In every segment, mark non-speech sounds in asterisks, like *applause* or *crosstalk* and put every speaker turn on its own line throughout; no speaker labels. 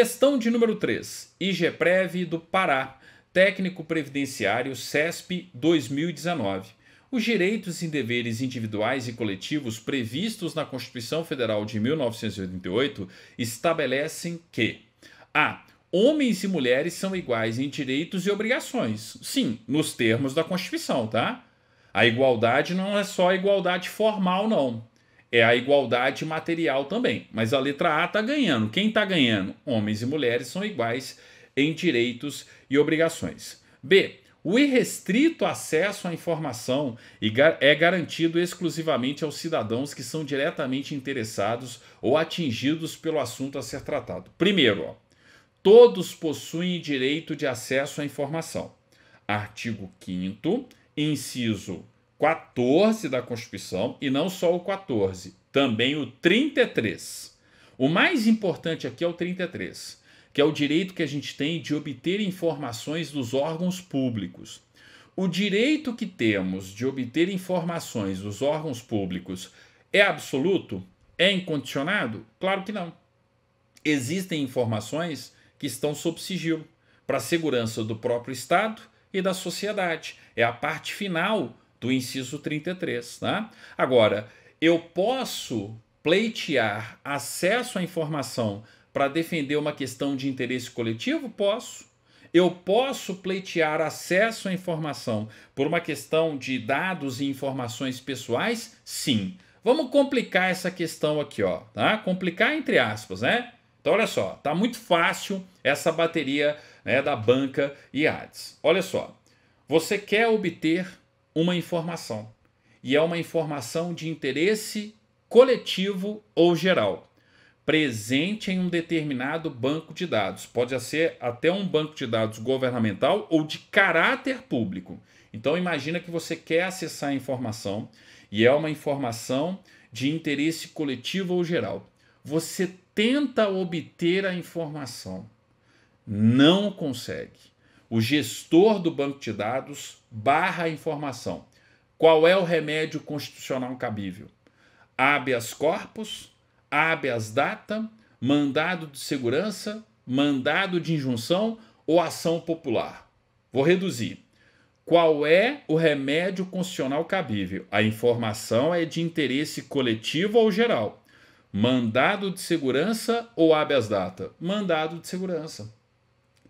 Questão de número 3. IGPREV do Pará, Técnico Previdenciário CESP 2019. Os direitos e deveres individuais e coletivos previstos na Constituição Federal de 1988 estabelecem que a homens e mulheres são iguais em direitos e obrigações. Sim, nos termos da Constituição, tá? A igualdade não é só igualdade formal, não é a igualdade material também. Mas a letra A está ganhando. Quem está ganhando? Homens e mulheres são iguais em direitos e obrigações. B. O irrestrito acesso à informação é garantido exclusivamente aos cidadãos que são diretamente interessados ou atingidos pelo assunto a ser tratado. Primeiro, ó, todos possuem direito de acesso à informação. Artigo 5, inciso 14 da Constituição, e não só o 14, também o 33. O mais importante aqui é o 33, que é o direito que a gente tem de obter informações dos órgãos públicos. O direito que temos de obter informações dos órgãos públicos é absoluto? É incondicionado? Claro que não. Existem informações que estão sob sigilo para a segurança do próprio Estado e da sociedade. É a parte final do inciso 33. Né? Agora, eu posso pleitear acesso à informação para defender uma questão de interesse coletivo? Posso. Eu posso pleitear acesso à informação por uma questão de dados e informações pessoais? Sim. Vamos complicar essa questão aqui, ó, tá? Complicar entre aspas, né? Então olha só, tá muito fácil essa bateria né, da banca e ADS. Olha só, você quer obter uma informação. E é uma informação de interesse coletivo ou geral, presente em um determinado banco de dados. Pode ser até um banco de dados governamental ou de caráter público. Então imagina que você quer acessar a informação e é uma informação de interesse coletivo ou geral. Você tenta obter a informação, não consegue o gestor do banco de dados barra a informação. Qual é o remédio constitucional cabível? Habeas corpus, habeas data, mandado de segurança, mandado de injunção ou ação popular. Vou reduzir. Qual é o remédio constitucional cabível? A informação é de interesse coletivo ou geral. Mandado de segurança ou habeas data? Mandado de segurança.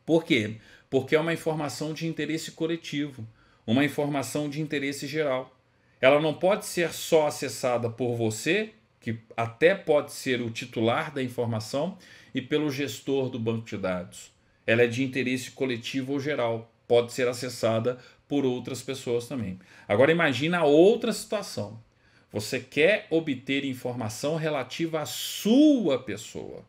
Por quê? porque é uma informação de interesse coletivo, uma informação de interesse geral. Ela não pode ser só acessada por você, que até pode ser o titular da informação, e pelo gestor do banco de dados. Ela é de interesse coletivo ou geral, pode ser acessada por outras pessoas também. Agora imagina outra situação. Você quer obter informação relativa à sua pessoa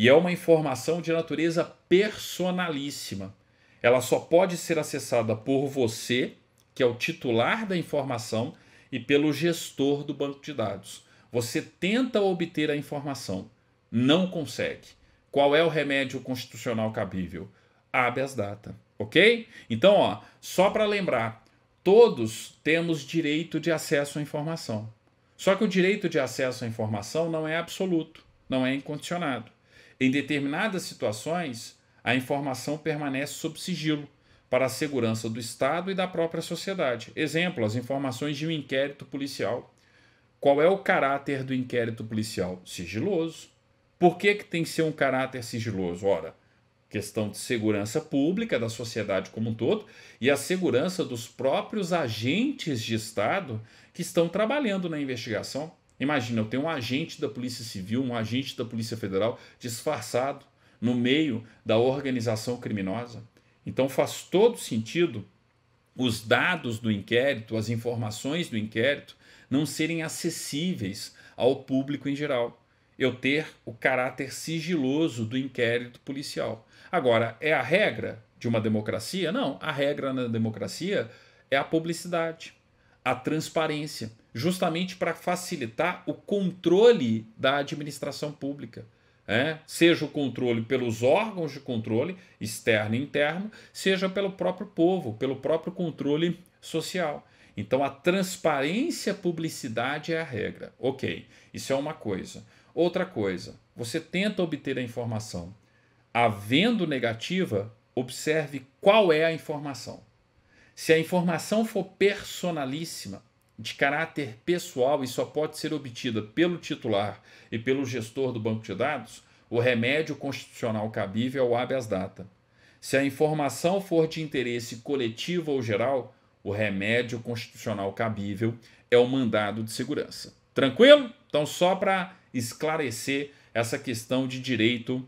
e é uma informação de natureza personalíssima. Ela só pode ser acessada por você, que é o titular da informação, e pelo gestor do banco de dados. Você tenta obter a informação, não consegue. Qual é o remédio constitucional cabível? Habeas data, ok? Então, ó, só para lembrar, todos temos direito de acesso à informação. Só que o direito de acesso à informação não é absoluto, não é incondicionado. Em determinadas situações, a informação permanece sob sigilo para a segurança do Estado e da própria sociedade. Exemplo, as informações de um inquérito policial. Qual é o caráter do inquérito policial? Sigiloso. Por que, que tem que ser um caráter sigiloso? Ora, questão de segurança pública da sociedade como um todo e a segurança dos próprios agentes de Estado que estão trabalhando na investigação. Imagina, eu tenho um agente da Polícia Civil, um agente da Polícia Federal disfarçado no meio da organização criminosa. Então faz todo sentido os dados do inquérito, as informações do inquérito, não serem acessíveis ao público em geral. Eu ter o caráter sigiloso do inquérito policial. Agora, é a regra de uma democracia? Não. A regra na democracia é a publicidade a transparência, justamente para facilitar o controle da administração pública. É, seja o controle pelos órgãos de controle, externo e interno, seja pelo próprio povo, pelo próprio controle social. Então a transparência, publicidade é a regra. Ok, isso é uma coisa. Outra coisa, você tenta obter a informação. Havendo negativa, observe qual é a informação. Se a informação for personalíssima, de caráter pessoal e só pode ser obtida pelo titular e pelo gestor do banco de dados, o remédio constitucional cabível é o habeas data. Se a informação for de interesse coletivo ou geral, o remédio constitucional cabível é o mandado de segurança. Tranquilo? Então, só para esclarecer essa questão de direito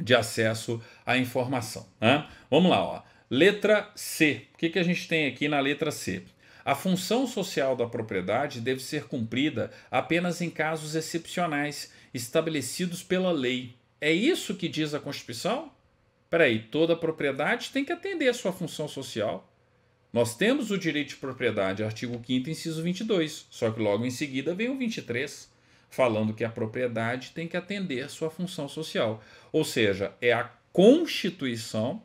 de acesso à informação. Né? Vamos lá, ó. Letra C. O que, que a gente tem aqui na letra C? A função social da propriedade deve ser cumprida apenas em casos excepcionais estabelecidos pela lei. É isso que diz a Constituição? Peraí, toda propriedade tem que atender a sua função social. Nós temos o direito de propriedade, artigo 5, inciso 22, só que logo em seguida vem o 23, falando que a propriedade tem que atender a sua função social. Ou seja, é a Constituição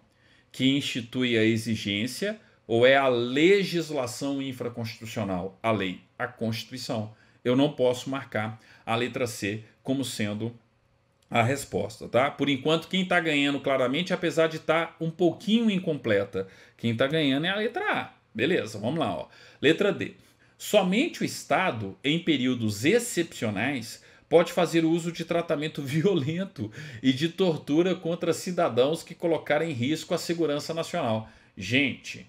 que institui a exigência ou é a legislação infraconstitucional? A lei, a Constituição. Eu não posso marcar a letra C como sendo a resposta, tá? Por enquanto, quem está ganhando claramente, apesar de estar tá um pouquinho incompleta, quem está ganhando é a letra A. Beleza, vamos lá. Ó. Letra D. Somente o Estado, em períodos excepcionais, pode fazer uso de tratamento *laughs* violento e de tortura contra cidadãos que colocarem em risco a segurança nacional. Gente,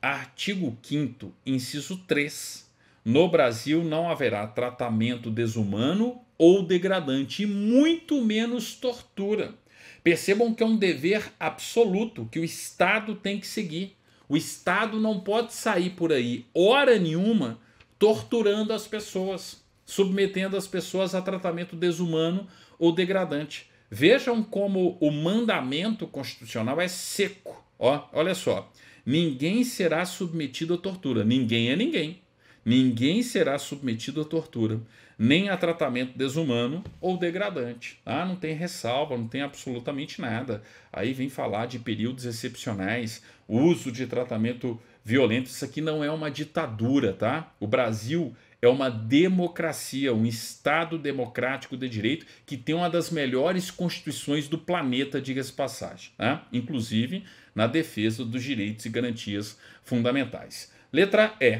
artigo 5, inciso 3. No Brasil não haverá tratamento desumano ou degradante, e muito menos tortura. Percebam que é um dever absoluto que o Estado tem que seguir. O Estado não pode sair por aí, hora nenhuma, torturando as pessoas submetendo as pessoas a tratamento desumano ou degradante. Vejam como o mandamento constitucional é seco. Ó, olha só. Ninguém será submetido à tortura. Ninguém é ninguém. Ninguém será submetido à tortura, nem a tratamento desumano ou degradante. Ah, não tem ressalva, não tem absolutamente nada. Aí vem falar de períodos excepcionais, uso de tratamento violento. Isso aqui não é uma ditadura, tá? O Brasil é uma democracia, um Estado democrático de direito que tem uma das melhores constituições do planeta, diga-se passagem, né? inclusive na defesa dos direitos e garantias fundamentais. Letra E.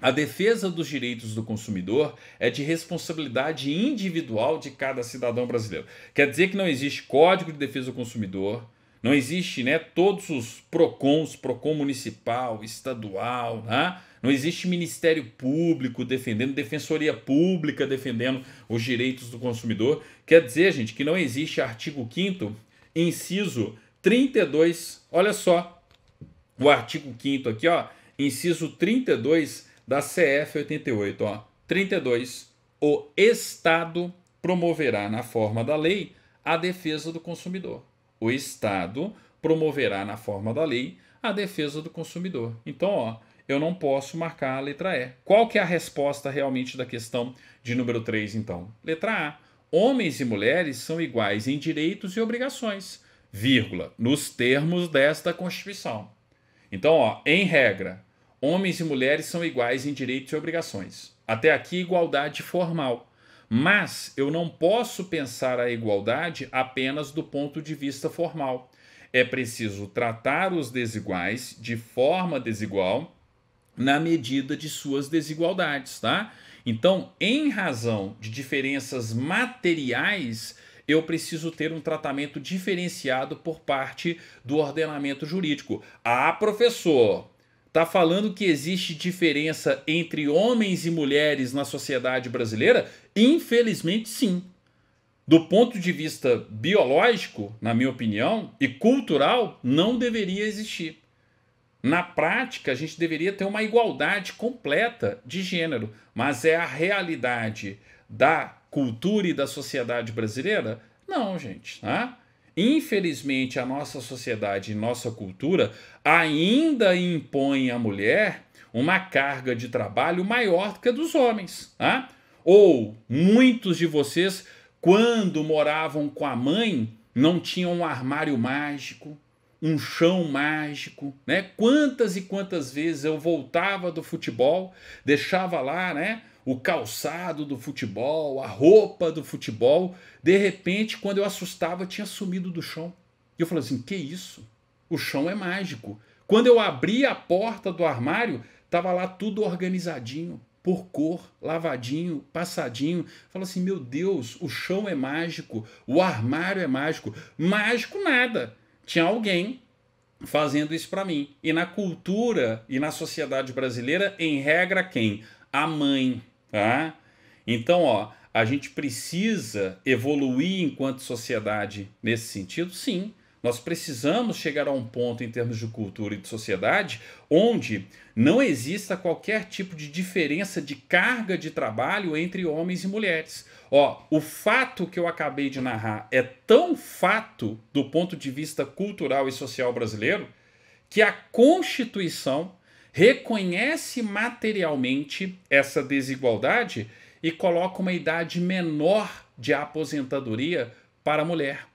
A defesa dos direitos do consumidor é de responsabilidade individual de cada cidadão brasileiro. Quer dizer que não existe código de defesa do consumidor, não existe né, todos os PROCONs, PROCON municipal, estadual, né, não existe Ministério Público defendendo, Defensoria Pública defendendo os direitos do consumidor. Quer dizer, gente, que não existe artigo 5 inciso 32. Olha só o artigo 5 aqui, ó, inciso 32 da CF 88, ó. 32. O Estado promoverá na forma da lei a defesa do consumidor. O Estado promoverá na forma da lei a defesa do consumidor. Então, ó, eu não posso marcar a letra E. Qual que é a resposta realmente da questão de número 3, então? Letra A. Homens e mulheres são iguais em direitos e obrigações, vírgula, nos termos desta Constituição. Então, ó, em regra, homens e mulheres são iguais em direitos e obrigações. Até aqui, igualdade formal. Mas eu não posso pensar a igualdade apenas do ponto de vista formal. É preciso tratar os desiguais de forma desigual na medida de suas desigualdades, tá? Então, em razão de diferenças materiais, eu preciso ter um tratamento diferenciado por parte do ordenamento jurídico. Ah, professor, tá falando que existe diferença entre homens e mulheres na sociedade brasileira? Infelizmente, sim. Do ponto de vista biológico, na minha opinião, e cultural, não deveria existir. Na prática, a gente deveria ter uma igualdade completa de gênero, mas é a realidade da cultura e da sociedade brasileira? Não, gente. Tá? Infelizmente, a nossa sociedade e nossa cultura ainda impõe à mulher uma carga de trabalho maior do que a dos homens. Tá? Ou muitos de vocês, quando moravam com a mãe, não tinham um armário mágico, um chão mágico, né? Quantas e quantas vezes eu voltava do futebol, deixava lá, né? O calçado do futebol, a roupa do futebol, de repente, quando eu assustava, tinha sumido do chão. E eu falava assim: que isso? O chão é mágico. Quando eu abri a porta do armário, tava lá tudo organizadinho, por cor, lavadinho, passadinho. Fala assim: meu Deus, o chão é mágico, o armário é mágico. Mágico nada tinha alguém fazendo isso para mim. E na cultura e na sociedade brasileira, em regra, quem? A mãe, tá? Então, ó, a gente precisa evoluir enquanto sociedade nesse sentido? Sim. Nós precisamos chegar a um ponto em termos de cultura e de sociedade onde não exista qualquer tipo de diferença de carga de trabalho entre homens e mulheres. Ó, o fato que eu acabei de narrar é tão fato do ponto de vista cultural e social brasileiro que a Constituição reconhece materialmente essa desigualdade e coloca uma idade menor de aposentadoria para a mulher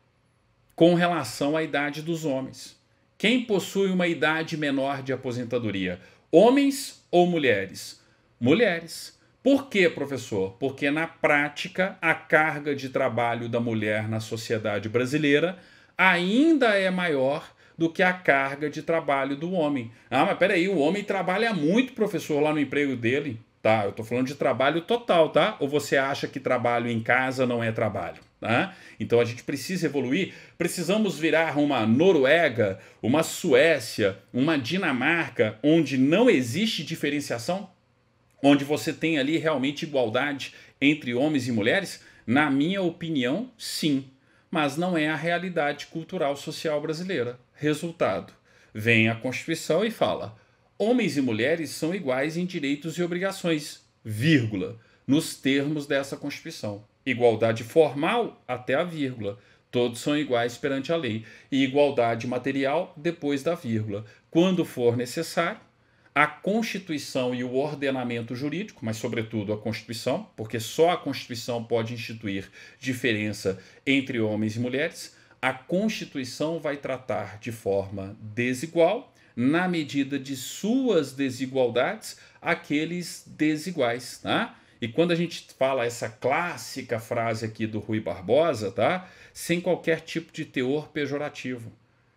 com relação à idade dos homens. Quem possui uma idade menor de aposentadoria? Homens ou mulheres? Mulheres. Por quê, professor? Porque na prática a carga de trabalho da mulher na sociedade brasileira ainda é maior do que a carga de trabalho do homem. Ah, mas peraí, o homem trabalha muito, professor, lá no emprego dele tá? Eu estou falando de trabalho total, tá? Ou você acha que trabalho em casa não é trabalho? Tá? Então a gente precisa evoluir, precisamos virar uma Noruega, uma Suécia, uma Dinamarca, onde não existe diferenciação, onde você tem ali realmente igualdade entre homens e mulheres? Na minha opinião, sim, mas não é a realidade cultural social brasileira. Resultado: vem a Constituição e fala homens e mulheres são iguais em direitos e obrigações, vírgula, nos termos dessa Constituição. Igualdade formal até a vírgula. Todos são iguais perante a lei. E igualdade material depois da vírgula. Quando for necessário, a Constituição e o ordenamento jurídico, mas, sobretudo, a Constituição, porque só a Constituição pode instituir diferença entre homens e mulheres, a Constituição vai tratar de forma desigual na medida de suas desigualdades, aqueles desiguais, tá? E quando a gente fala essa clássica frase aqui do Rui Barbosa, tá? Sem qualquer tipo de teor pejorativo,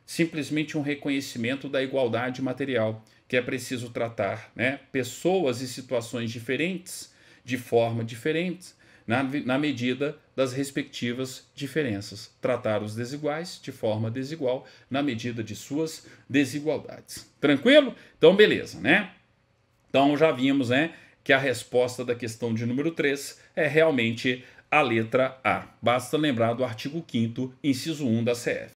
simplesmente um reconhecimento da igualdade material, que é preciso tratar, né? Pessoas e situações diferentes de forma diferente, na, na medida das respectivas diferenças, tratar os desiguais de forma desigual na medida de suas desigualdades. Tranquilo? Então, beleza, né? Então, já vimos, né, que a resposta da questão de número 3 é realmente a letra A. Basta lembrar do artigo 5 inciso 1 da CF.